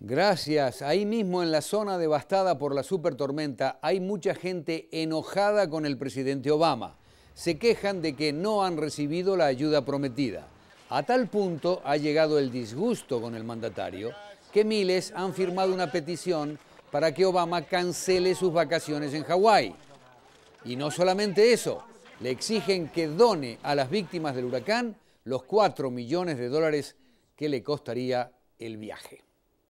Gracias. Ahí mismo en la zona devastada por la supertormenta hay mucha gente enojada con el presidente Obama. Se quejan de que no han recibido la ayuda prometida. A tal punto ha llegado el disgusto con el mandatario que miles han firmado una petición para que Obama cancele sus vacaciones en Hawái. Y no solamente eso, le exigen que done a las víctimas del huracán los 4 millones de dólares que le costaría el viaje.